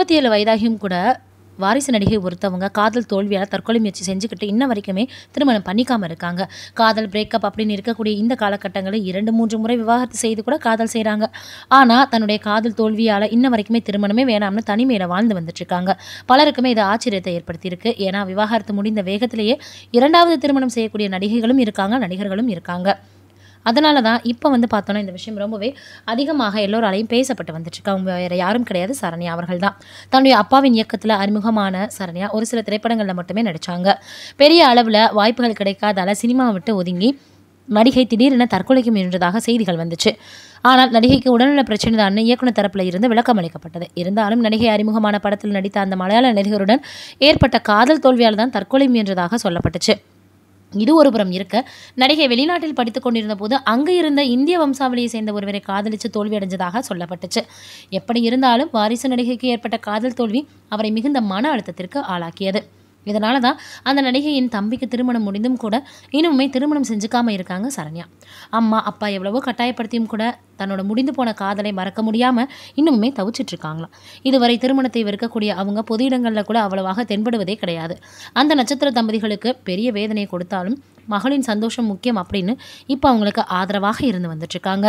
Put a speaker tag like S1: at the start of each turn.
S1: முப்பத்தி ஏழு வயதாகியும் கூட வாரிசு நடிகை ஒருத்தவங்க காதல் தோல்வியால் தற்கொலை முயற்சி செஞ்சுக்கிட்டு இன்ன வரைக்குமே திருமணம் பண்ணிக்காமல் இருக்காங்க காதல் பிரேக்கப் அப்படின்னு இருக்கக்கூடிய இந்த காலகட்டங்களில் இரண்டு மூன்று முறை விவாகரத்து செய்து கூட காதல் செய்கிறாங்க ஆனால் தன்னுடைய காதல் தோல்வியால் இன்ன வரைக்குமே திருமணமே வேணாம்னு தனிமையில் வாழ்ந்து வந்துட்டுருக்காங்க பலருக்குமே இது ஆச்சரியத்தை ஏற்படுத்தியிருக்கு ஏன்னா விவாகரத்து முடிந்த வேகத்திலேயே இரண்டாவது திருமணம் செய்யக்கூடிய நடிகைகளும் இருக்காங்க நடிகர்களும் இருக்காங்க அதனால தான் இப்போ வந்து பார்த்தோன்னா இந்த விஷயம் ரொம்பவே அதிகமாக எல்லோராலையும் பேசப்பட்டு வந்துட்டுருக்கு அவங்க வேறு யாரும் கிடையாது சரண்யா அவர்கள் தான் தன்னுடைய அப்பாவின் இயக்கத்தில் அறிமுகமான சரண்யா ஒரு சில திரைப்படங்களில் மட்டுமே நடித்தாங்க பெரிய அளவில் வாய்ப்புகள் கிடைக்காதால சினிமாவை விட்டு ஒதுங்கி நடிகை திடீரென தற்கொலைக்கு முயன்றதாக செய்திகள் வந்துச்சு ஆனால் நடிகைக்கு உடல்நல பிரச்சனை தான் இயக்குனர் தரப்பில் இருந்து விளக்கம் அளிக்கப்பட்டது இருந்தாலும் நடிகை அறிமுகமான படத்தில் நடித்த அந்த மலையாள நடிகருடன் ஏற்பட்ட காதல் தோல்வியால் தான் தற்கொலை முயன்றதாக சொல்லப்பட்டுச்சு இது ஒரு புறம் இருக்க நடிகை வெளிநாட்டில் படித்துக் கொண்டிருந்த போது அங்கே இருந்த இந்திய வம்சாவளியை சேர்ந்த ஒருவரை காதலித்து தோல்வியடைஞ்சதாக சொல்லப்பட்டுச்சு எப்படி இருந்தாலும் வாரிசு நடிகைக்கு ஏற்பட்ட காதல் தோல்வி அவரை மிகுந்த மன அழுத்தத்திற்கு ஆளாக்கியது இதனால தான் அந்த நடிகையின் தம்பிக்கு திருமணம் முடிந்தும் கூட இன்னுமே திருமணம் செஞ்சுக்காமல் இருக்காங்க சரண்யா அம்மா அப்பா எவ்வளவோ கட்டாயப்படுத்தியும் கூட தன்னோட முடிந்து போன காதலை மறக்க முடியாமல் இன்னுமே தவிச்சிட்டு இருக்காங்களாம் இதுவரை திருமணத்தை வெறுக்கக்கூடிய அவங்க பொது இடங்களில் கூட அவ்வளவாக தென்படுவதே கிடையாது அந்த நட்சத்திர தம்பதிகளுக்கு பெரிய வேதனை கொடுத்தாலும் மகளின் சந்தோஷம் முக்கியம் அப்படின்னு இப்போ அவங்களுக்கு ஆதரவாக இருந்து வந்துட்டுருக்காங்க